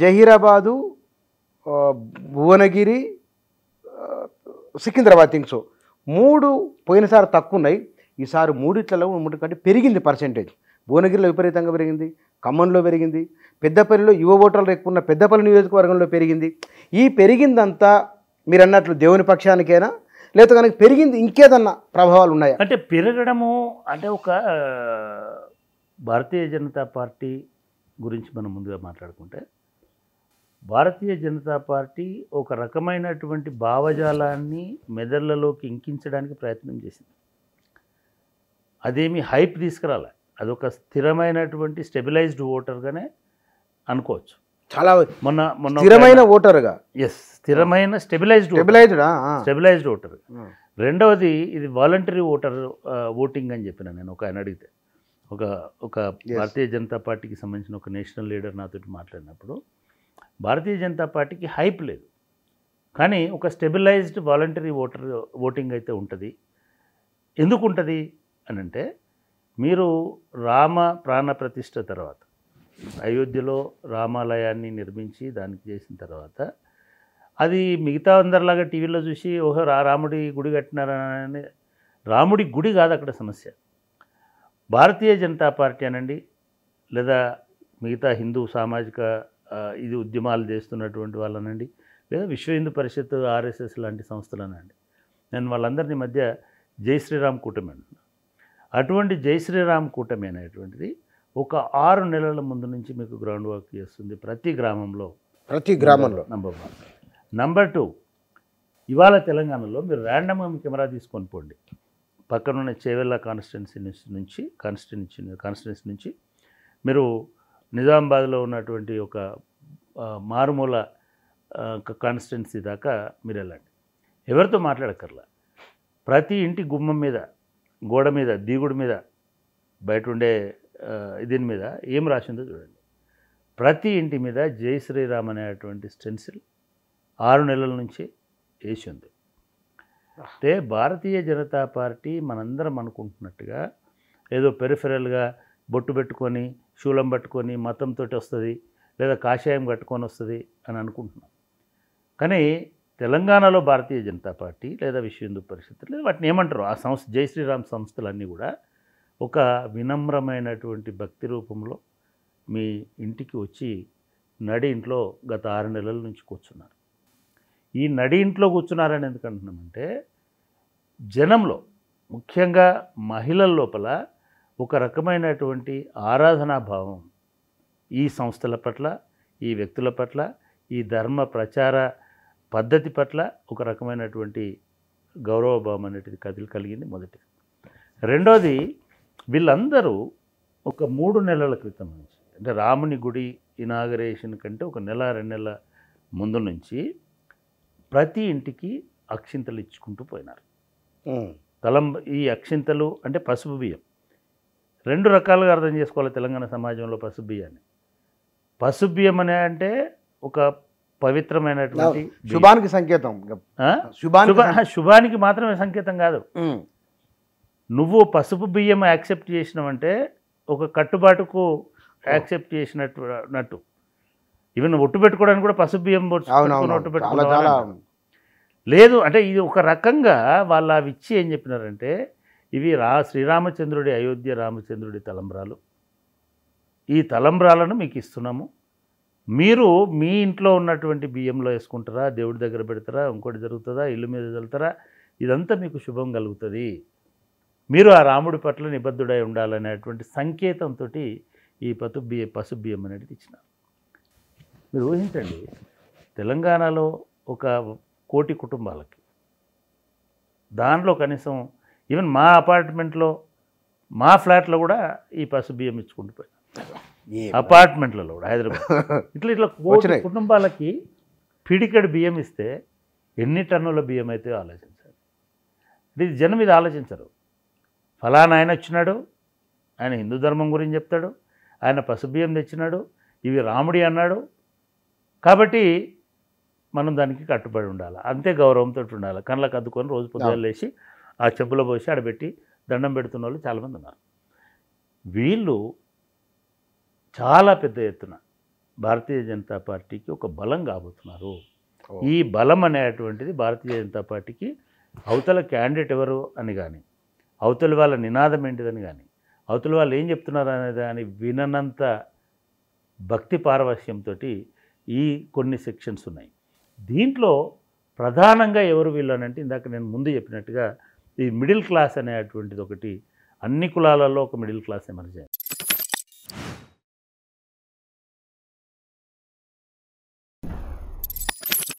Zaheerabad Bhuvanagiri Secunderabad things మూడు పోయినసారి తక్కువ ఉన్నాయి ఈసారి మూడిట్లలో మూడు కంటే పెరిగింది పర్సంటేజ్ భువనగిరిలో విపరీతంగా పెరిగింది ఖమ్మంలో పెరిగింది పెద్దపల్లిలో యువ ఓటర్లు ఎక్కువ ఉన్న పెద్దపల్లి నియోజకవర్గంలో పెరిగింది ఈ పెరిగిందంతా మీరు అన్నట్లు దేవుని పక్షానికైనా లేదా కనుక పెరిగింది ఇంకేదన్నా ప్రభావాలు ఉన్నాయా అంటే పెరగడము అంటే ఒక భారతీయ జనతా పార్టీ గురించి మనం ముందుగా మాట్లాడుకుంటే భారతీయ జనతా పార్టీ ఒక రకమైనటువంటి భావజాలాన్ని మెదళ్లలోకి ఇంకించడానికి ప్రయత్నం చేసింది అదేమి హైప్ తీసుకురాలే అదొక స్థిరమైనటువంటి స్టెబిలైజ్డ్ ఓటర్గానే అనుకోవచ్చు చాలా మొన్న మొన్న స్థిరమైన ఓటర్గా ఎస్ స్థిరమైన స్టెబిలైజ్డ్ స్టెబిలైజ్డ్ స్టెబిలైజ్డ్ ఓటర్ రెండవది ఇది వాలంటరీ ఓటర్ ఓటింగ్ అని చెప్పిన నేను ఒక ఆయన అడిగితే ఒక ఒక భారతీయ జనతా పార్టీకి సంబంధించిన ఒక నేషనల్ లీడర్ నాతో మాట్లాడినప్పుడు భారతీయ జనతా పార్టీకి హైప్ లేదు కానీ ఒక స్టెబిలైజ్డ్ వాలంటరీ ఓటర్ ఓటింగ్ అయితే ఉంటుంది ఎందుకు ఉంటుంది అని అంటే మీరు రామ ప్రాణ ప్రతిష్ట తర్వాత అయోధ్యలో రామాలయాన్ని నిర్మించి దానికి చేసిన తర్వాత అది మిగతా అందరిలాగా టీవీలో చూసి ఓహో రా రాముడి గుడి కట్టినారని రాముడి గుడి కాదు అక్కడ సమస్య భారతీయ జనతా పార్టీ అనండి లేదా మిగతా హిందూ సామాజిక ఇది ఉద్యమాలు చేస్తున్నటువంటి వాళ్ళనండి లేదా విశ్వ హిందూ పరిషత్ ఆర్ఎస్ఎస్ లాంటి సంస్థలనండి నేను వాళ్ళందరినీ మధ్య జై శ్రీరామ్ కూటమి అంటున్నాను అటువంటి జై శ్రీరామ్ కూటమి అనేటువంటిది ఒక ఆరు నెలల ముందు నుంచి మీకు గ్రౌండ్ వర్క్ చేస్తుంది ప్రతి గ్రామంలో ప్రతి గ్రామంలో నంబర్ వన్ నంబర్ టూ ఇవాళ తెలంగాణలో మీరు ర్యాండమ్గా మీ కెమెరా తీసుకొని పోండి పక్కనున్న చేవెళ్ళ కాన్స్టిట్యున్సీ నుంచి కాన్స్టిట్యున్సీ కాన్స్టిట్యున్సీ నుంచి మీరు నిజామాబాద్లో ఉన్నటువంటి ఒక మారుమూల కాన్స్టిట్యున్సీ దాకా మీరు వెళ్ళండి ఎవరితో మాట్లాడక్కర్లా ప్రతి ఇంటి గుమ్మం మీద గోడ మీద దీగుడి మీద బయట ఉండే దీని మీద ఏం రాసిందో చూడండి ప్రతి ఇంటి మీద జై శ్రీరామ్ అనేటువంటి స్టెన్సిల్ ఆరు నెలల నుంచి వేసి ఉంది అంటే భారతీయ జనతా పార్టీ మనందరం అనుకుంటున్నట్టుగా ఏదో పెరిఫెరల్గా బొట్టు పెట్టుకొని శూలం పట్టుకొని మతంతో వస్తుంది లేదా కాషాయం కట్టుకొని వస్తుంది అని అనుకుంటున్నాం కానీ తెలంగాణలో భారతీయ జనతా పార్టీ లేదా విశ్వ హిందూ పరిషత్ లేదా వాటిని ఏమంటారు ఆ సంస్థ జై శ్రీరామ్ సంస్థలన్నీ కూడా ఒక వినమ్రమైనటువంటి భక్తి రూపంలో మీ ఇంటికి వచ్చి నడి ఇంట్లో గత ఆరు నెలల నుంచి కూర్చున్నారు ఈ నడి ఇంట్లో కూర్చున్నారని ఎందుకంటున్నామంటే జనంలో ముఖ్యంగా మహిళల లోపల ఒక రకమైనటువంటి ఆరాధనాభావం ఈ సంస్థల పట్ల ఈ వ్యక్తుల పట్ల ఈ ధర్మ ప్రచార పద్ధతి పట్ల ఒక రకమైనటువంటి గౌరవభావం అనేటిది కదిలి కలిగింది మొదటి రెండోది వీళ్ళందరూ ఒక మూడు నెలల క్రితం నుంచి అంటే రాముని గుడి ఇనాగరేషన్ కంటే ఒక నెల రెండు నెలల ముందు నుంచి ప్రతి ఇంటికి అక్షింతలు ఇచ్చుకుంటూ పోయినారు తలం ఈ అక్షింతలు అంటే పసుపు బియ్యం రెండు రకాలుగా అర్థం చేసుకోవాలి తెలంగాణ సమాజంలో పసుబియ్యాన్ని బియ్యం అనే అంటే ఒక పవిత్రమైనటువంటి శుభానికి సంకేతం శుభానికి మాత్రమే సంకేతం కాదు నువ్వు పసుపు బియ్యం యాక్సెప్ట్ చేసినావంటే ఒక కట్టుబాటుకు యాక్సెప్ట్ చేసినట్టు నట్టు ఈవెన్ ఒట్టు పెట్టుకోవడానికి కూడా పసుపు బియ్యం ఒట్టు పెట్టుకోవడం లేదు అంటే ఇది ఒక రకంగా వాళ్ళు అవి ఇచ్చి ఏం చెప్పినారంటే ఇవి రా శ్రీరామచంద్రుడి అయోధ్య రామచంద్రుడి తలంబ్రాలు ఈ తలంబ్రాలను మీకు ఇస్తున్నాము మీరు మీ ఇంట్లో ఉన్నటువంటి బియ్యంలో వేసుకుంటారా దేవుడి దగ్గర పెడతారా ఇంకోటి జరుగుతుందా ఇల్లు మీద వెళ్తారా ఇదంతా మీకు శుభం కలుగుతుంది మీరు ఆ రాముడి పట్ల నిబద్ధుడై ఉండాలనేటువంటి సంకేతంతో ఈ పతు బియ్య పసు బియ్యం అనేది ఇచ్చిన మీరు ఊహించండి తెలంగాణలో ఒక కోటి కుటుంబాలకి దానిలో కనీసం ఈవెన్ మా అపార్ట్మెంట్లో మా ఫ్లాట్లో కూడా ఈ పసుపు బియ్యం ఇచ్చుకుంటూ పోయినా అపార్ట్మెంట్లలో కూడా హైదరాబాద్ ఇట్లా ఇట్లా కోటి కుటుంబాలకి పిడికడి బియ్యం ఇస్తే ఎన్ని టన్నుల బియ్యం అయితే ఆలోచించాలి ఇది జనం ఇది ఆలోచించరు ఫలానా ఆయన వచ్చినాడు ఆయన హిందూ ధర్మం గురించి చెప్తాడు ఆయన బియ్యం తెచ్చినాడు ఇవి రాముడి అన్నాడు కాబట్టి మనం దానికి కట్టుబడి ఉండాలి అంతే గౌరవంతో ఉండాలి కళ్ళకు అద్దుకొని రోజు పొద్దున్న లేచి ఆ చెంపులో పోసి ఆడబెట్టి దండం పెడుతున్న వాళ్ళు చాలామంది ఉన్నారు వీళ్ళు చాలా పెద్ద ఎత్తున భారతీయ జనతా పార్టీకి ఒక బలం కాబోతున్నారు ఈ బలం అనేటువంటిది భారతీయ జనతా పార్టీకి అవతల క్యాండిడేట్ ఎవరు అని కానీ అవతల వాళ్ళ నినాదం ఏంటిదని కానీ అవతల వాళ్ళు ఏం చెప్తున్నారు అనే అని విననంత భక్తి పారవశ్యంతో ఈ కొన్ని సెక్షన్స్ ఉన్నాయి దీంట్లో ప్రధానంగా ఎవరు వీళ్ళు అంటే ఇందాక నేను ముందు చెప్పినట్టుగా ఈ మిడిల్ క్లాస్ అనేటువంటిది ఒకటి అన్ని కులాలలో ఒక మిడిల్ క్లాస్ ఎమర్జ్